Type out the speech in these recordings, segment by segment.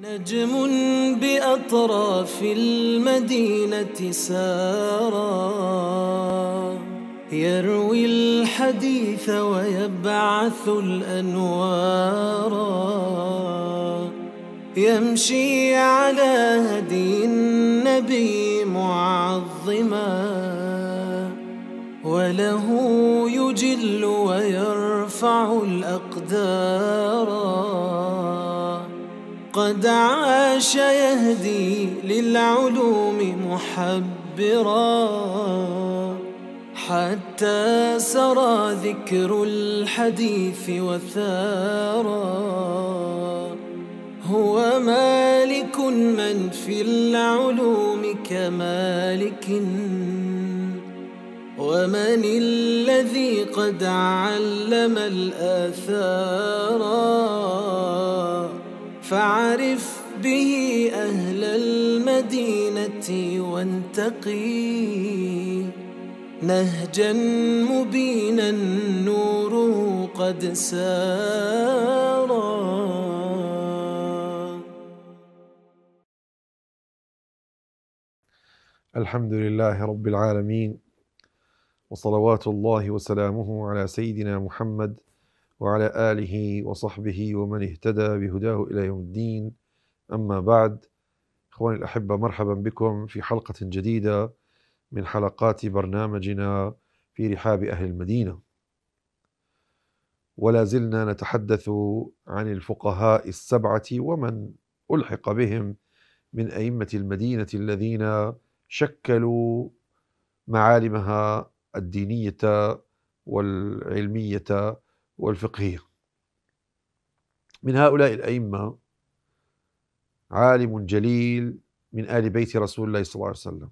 نجم بأطراف المدينة سارا يروي الحديث ويبعث الأنوار يمشي على هدي النبي معظما وله يجل ويرفع الأقدار قد عاش يهدي للعلوم محبرا حتى سرى ذكر الحديث وثارا هو مالك من في العلوم كمالك ومن الذي قد علم الآثارا فعرف به أهل المدينة وانتقي نهجا مبينا النور قد سارا الحمد لله رب العالمين وصلوات الله وسلامه على سيدنا محمد وعلى آله وصحبه ومن اهتدى بهداه إلى يوم الدين أما بعد إخواني الأحبة مرحبا بكم في حلقة جديدة من حلقات برنامجنا في رحاب أهل المدينة ولا زلنا نتحدث عن الفقهاء السبعة ومن ألحق بهم من أئمة المدينة الذين شكلوا معالمها الدينية والعلمية والفقهية من هؤلاء الأئمة عالم جليل من آل بيت رسول الله صلى الله عليه وسلم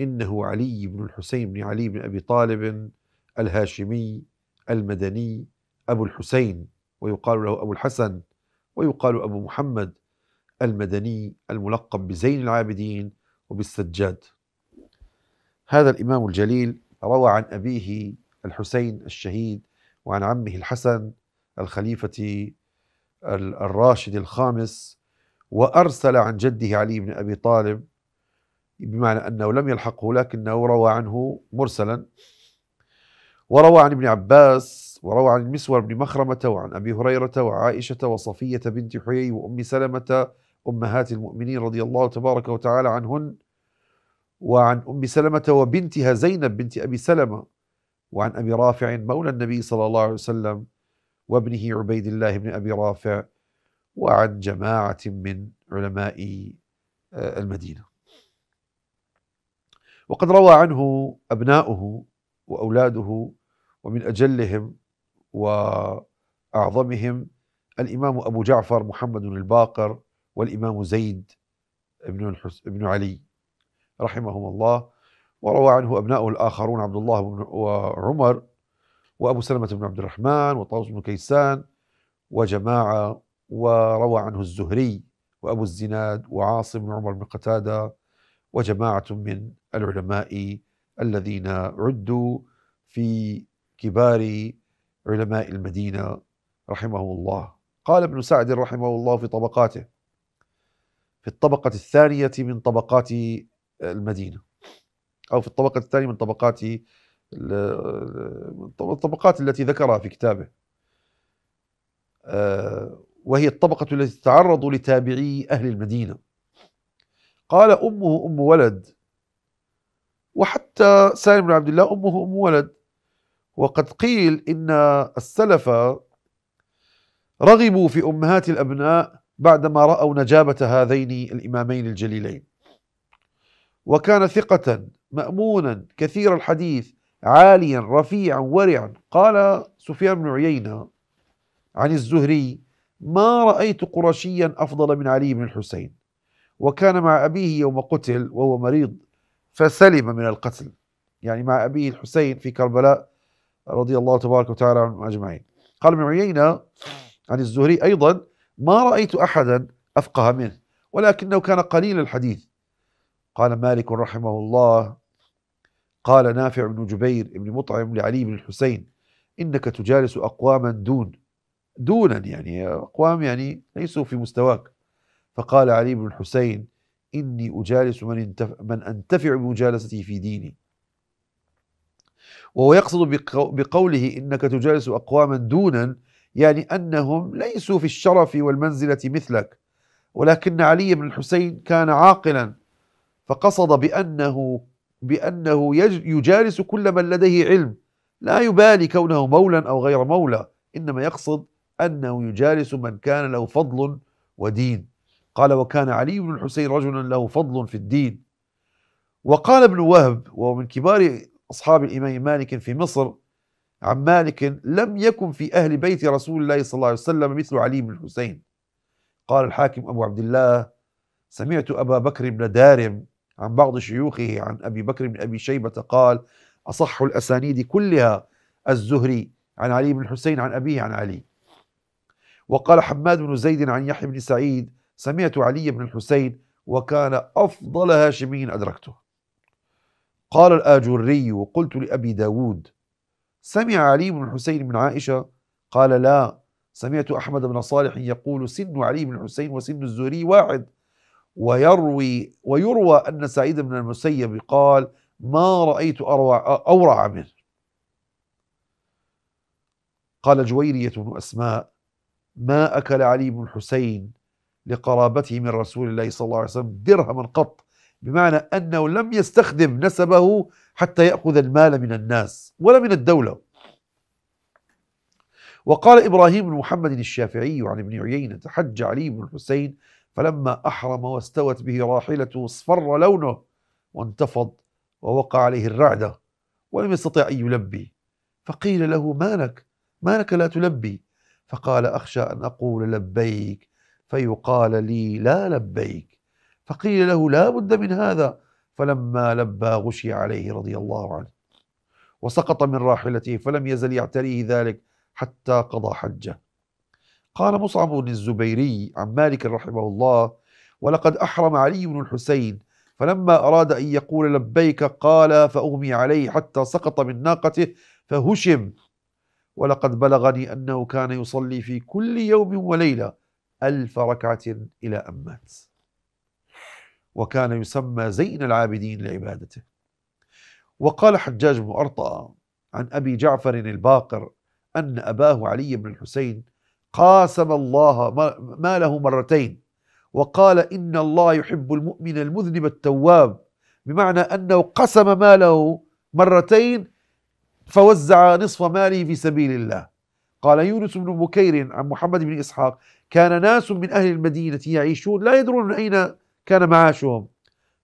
إنه علي بن الحسين بن علي بن أبي طالب الهاشمي المدني أبو الحسين ويقال له أبو الحسن ويقال أبو محمد المدني الملقب بزين العابدين وبالسجاد هذا الإمام الجليل روى عن أبيه الحسين الشهيد وعن عمه الحسن الخليفة الراشد الخامس وأرسل عن جده علي بن أبي طالب بمعنى أنه لم يلحقه لكنه روى عنه مرسلا وروى عن ابن عباس وروى عن المسور بن مخرمة وعن أبي هريرة وعائشة وصفية بنت حيي وأم سلمة أمهات المؤمنين رضي الله تبارك وتعالى عنهن وعن أم سلمة وبنتها زينب بنت أبي سلمة وعن أبي رافع مولى النبي صلى الله عليه وسلم وابنه عبيد الله بن أبي رافع وعن جماعة من علماء آه، المدينة وقد روى عنه أبناؤه وأولاده ومن أجلهم وأعظمهم الإمام أبو جعفر محمد الباقر والإمام زيد بن, علي رحمهم الله وروى عنه أبناؤه الآخرون عبد الله بن وعمر وأبو سلمة بن عبد الرحمن وطاوس بن كيسان وجماعة وروى عنه الزهري وأبو الزناد وعاصم بن عمر بن قتادة وجماعة من العلماء الذين عدوا في كبار علماء المدينة رحمه الله قال ابن سعد رحمه الله في طبقاته في الطبقة الثانية من طبقات المدينة أو في الطبقة الثانية من طبقات الطبقات التي ذكرها في كتابه آه، وهي الطبقة التي تتعرض لتابعي أهل المدينة قال أمه أم ولد وحتى سالم بن عبد الله أمه أم ولد وقد قيل إن السلف رغبوا في أمهات الأبناء بعدما رأوا نجابة هذين الإمامين الجليلين وكان ثقة مأمونا كثير الحديث عاليا رفيعا ورعا قال سفيان بن عيينة عن الزهري ما رأيت قرشيا أفضل من علي بن الحسين وكان مع أبيه يوم قتل وهو مريض فسلم من القتل يعني مع أبيه الحسين في كربلاء رضي الله تبارك وتعالى عنهم أجمعين قال ابن عيينة عن الزهري أيضا ما رأيت أحدا أفقه منه ولكنه كان قليل الحديث قال مالك رحمه الله قال نافع بن جبير بن مطعم لعلي بن الحسين إنك تجالس أقواما دون دونا يعني أقوام يعني ليسوا في مستواك فقال علي بن الحسين إني أجالس من, انتف من أنتفع بمجالسته في ديني وهو يقصد بقوله إنك تجالس أقواما دونا يعني أنهم ليسوا في الشرف والمنزلة مثلك ولكن علي بن الحسين كان عاقلا فقصد بأنه بأنه يجالس كل من لديه علم لا يبالي كونه مولا أو غير مولى إنما يقصد أنه يجالس من كان له فضل ودين قال وكان علي بن الحسين رجلا له فضل في الدين وقال ابن وهب وهو من كبار أصحاب الإمام مالك في مصر عن مالك لم يكن في أهل بيت رسول الله صلى الله عليه وسلم مثل علي بن الحسين قال الحاكم أبو عبد الله سمعت أبا بكر بن دارم عن بعض شيوخه عن أبي بكر بن أبي شيبة قال أصح الأسانيد كلها الزهري عن علي بن الحسين عن أبيه عن علي وقال حماد بن زيد عن يحيى بن سعيد سمعت علي بن الحسين وكان أفضل هاشمي أدركته قال الآجري وقلت لأبي داود سمع علي بن الحسين من عائشة قال لا سمعت أحمد بن صالح يقول سن علي بن الحسين وسن الزهري واحد ويروي ويروى أن سعيد بن المسيب قال ما رأيت أروع أورع منه قال جويرية بن أسماء ما أكل علي بن الحسين لقرابته من رسول الله صلى الله عليه وسلم درهما قط بمعنى أنه لم يستخدم نسبه حتى يأخذ المال من الناس ولا من الدولة وقال إبراهيم بن محمد الشافعي عن ابن عيينة حج علي بن الحسين فلما أحرم واستوت به راحلته اصفر لونه وانتفض ووقع عليه الرعدة ولم يستطع أن يلبي فقيل له ما لك ما لك لا تلبي فقال أخشى أن أقول لبيك فيقال لي لا لبيك فقيل له لا بد من هذا فلما لبى غشي عليه رضي الله عنه وسقط من راحلته فلم يزل يعتريه ذلك حتى قضى حجه قال مصعب الزبيري عن مالك رحمه الله ولقد أحرم علي بن الحسين فلما أراد أن يقول لبيك قال فأغمي عليه حتى سقط من ناقته فهشم ولقد بلغني أنه كان يصلي في كل يوم وليلة ألف ركعة إلى أن مات وكان يسمى زين العابدين لعبادته وقال حجاج بن أرطأ عن أبي جعفر الباقر أن أباه علي بن الحسين قاسم الله ما له مرتين وقال إن الله يحب المؤمن المذنب التواب بمعنى أنه قسم ماله مرتين فوزع نصف ماله في سبيل الله قال يونس بن بكير عن محمد بن إسحاق كان ناس من أهل المدينة يعيشون لا يدرون من أين كان معاشهم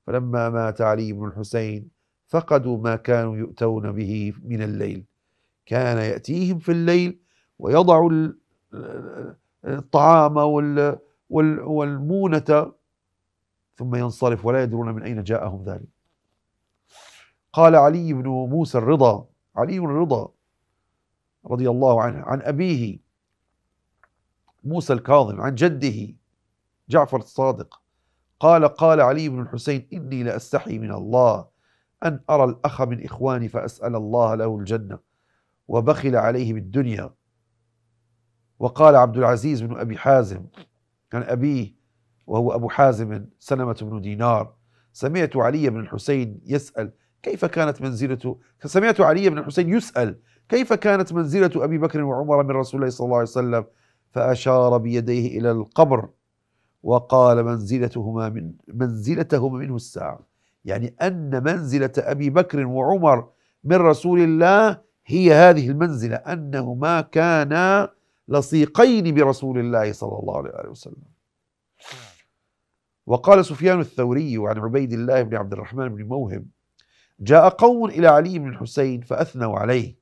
فلما مات علي بن الحسين فقدوا ما كانوا يؤتون به من الليل كان يأتيهم في الليل ويضع الطعام والمونة ثم ينصرف ولا يدرون من أين جاءهم ذلك قال علي بن موسى الرضا علي بن الرضا رضي الله عنه عن أبيه موسى الكاظم عن جده جعفر الصادق قال قال علي بن الحسين إني لأستحي من الله أن أرى الأخ من إخواني فأسأل الله له الجنة وبخل عليه بالدنيا وقال عبد العزيز بن أبي حازم عن أبيه وهو أبو حازم سلمة بن دينار سمعت علي بن الحسين يسأل كيف كانت منزلته سمعت علي بن الحسين يسأل كيف كانت منزلة أبي بكر وعمر من رسول الله صلى الله عليه وسلم فأشار بيديه إلى القبر وقال منزلتهما من منزلتهما منه الساعة يعني أن منزلة أبي بكر وعمر من رسول الله هي هذه المنزلة أنهما كانا لصيقين برسول الله صلى الله عليه وسلم وقال سفيان الثوري عن عبيد الله بن عبد الرحمن بن موهب جاء قوم إلى علي بن الحسين فأثنوا عليه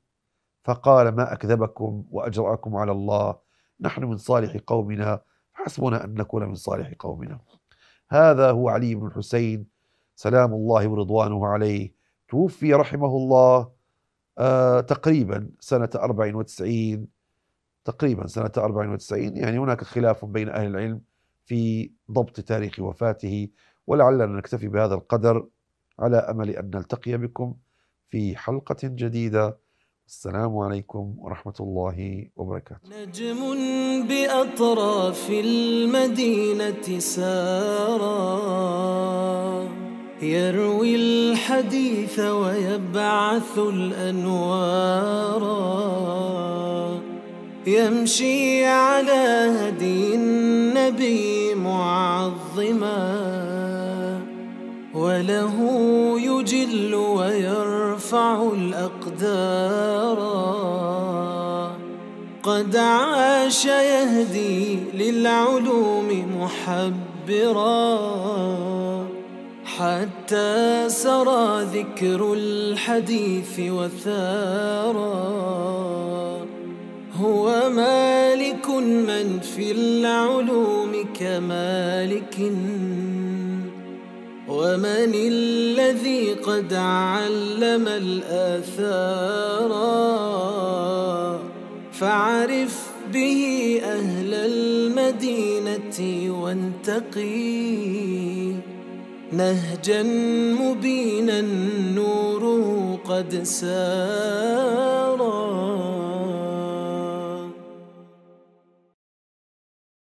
فقال ما أكذبكم وأجرأكم على الله نحن من صالح قومنا حسبنا أن نكون من صالح قومنا هذا هو علي بن الحسين سلام الله ورضوانه عليه توفي رحمه الله آه تقريبا سنة 94 تقريبا سنة 94 يعني هناك خلاف بين أهل العلم في ضبط تاريخ وفاته ولعلنا نكتفي بهذا القدر على أمل أن نلتقي بكم في حلقة جديدة السلام عليكم ورحمة الله وبركاته نجم بأطراف المدينة سارا يروي الحديث ويبعث الأنوارا يمشي على هدي النبي معظما وله يجل ويرفع الأقدار قد عاش يهدي للعلوم محبرا حتى سرى ذكر الحديث وثارا هو مالك من في العلوم كمالك ومن الذي قد علم الآثار فعرف به أهل المدينة وانتقي نهجا مبينا نوره قد سارا